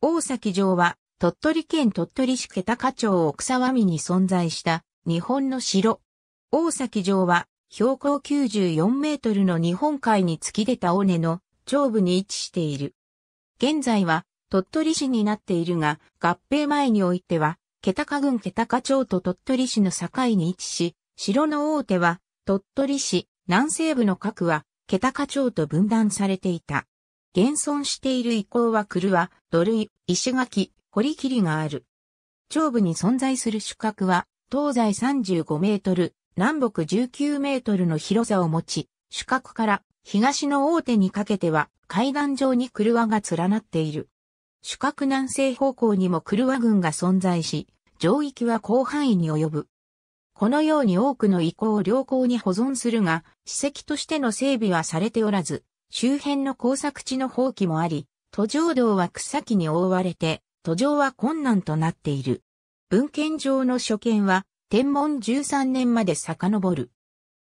大崎城は、鳥取県鳥取市タカ町奥沢見に存在した日本の城。大崎城は、標高94メートルの日本海に突き出た尾根の上部に位置している。現在は、鳥取市になっているが、合併前においては、気高郡タカ町と鳥取市の境に位置し、城の大手は、鳥取市南西部の各は、タカ町と分断されていた。現存している遺構は狂土塁、石垣、堀切がある。上部に存在する主角は、東西35メートル、南北19メートルの広さを持ち、主角から東の大手にかけては階段上に車が連なっている。主角南西方向にも車群が存在し、上域は広範囲に及ぶ。このように多くの遺構を良好に保存するが、史跡としての整備はされておらず、周辺の工作地の放棄もあり、途上道は草木に覆われて、途上は困難となっている。文献上の所見は、天文13年まで遡る。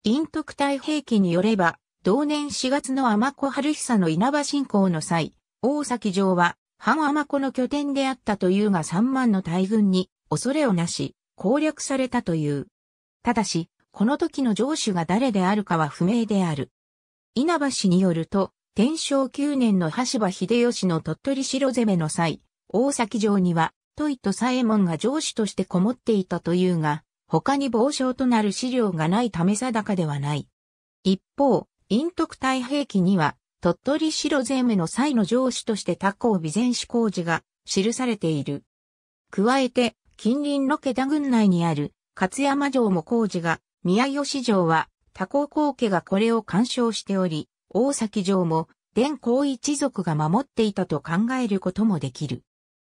陰徳太平記によれば、同年4月の天子春久の稲葉信仰の際、大崎城は、反天子の拠点であったというが3万の大軍に、恐れをなし、攻略されたという。ただし、この時の城主が誰であるかは不明である。稲葉氏によると、天正9年の橋場秀吉の鳥取城攻めの際、大崎城には、トイと左衛門が城主としてこもっていたというが、他に傍証となる資料がないため定かではない。一方、陰徳太平記には、鳥取城攻めの際の城主として他校備前志工事が記されている。加えて、近隣の桁田郡内にある勝山城も工事が、宮吉城は多幸公家がこれを干渉しており、大崎城も、伝光一族が守っていたと考えることもできる。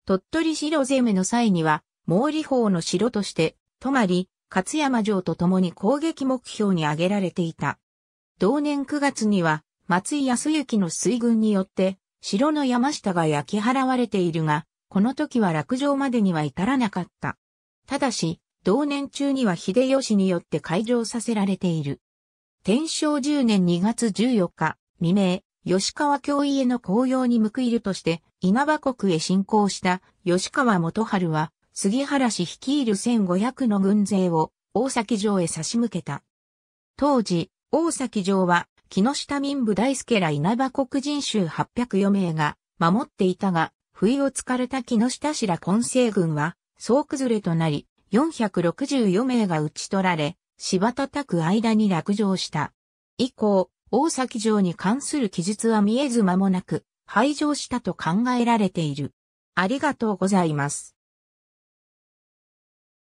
鳥取城攻めの際には、毛利法の城として、泊まり、勝山城と共に攻撃目標に挙げられていた。同年9月には、松井康之の水軍によって、城の山下が焼き払われているが、この時は落城までには至らなかった。ただし、同年中には秀吉によって開城させられている。天正10年2月14日、未明、吉川教委への公用に報いるとして、稲葉国へ侵攻した吉川元春は、杉原氏率いる1500の軍勢を大崎城へ差し向けた。当時、大崎城は、木下民部大輔ら稲葉国人衆804名が守っていたが、不意をつかれた木下氏ら混成軍は、総崩れとなり、464名が討ち取られ、柴田く間に落城した。以降、大崎城に関する記述は見えず間もなく、廃城したと考えられている。ありがとうございます。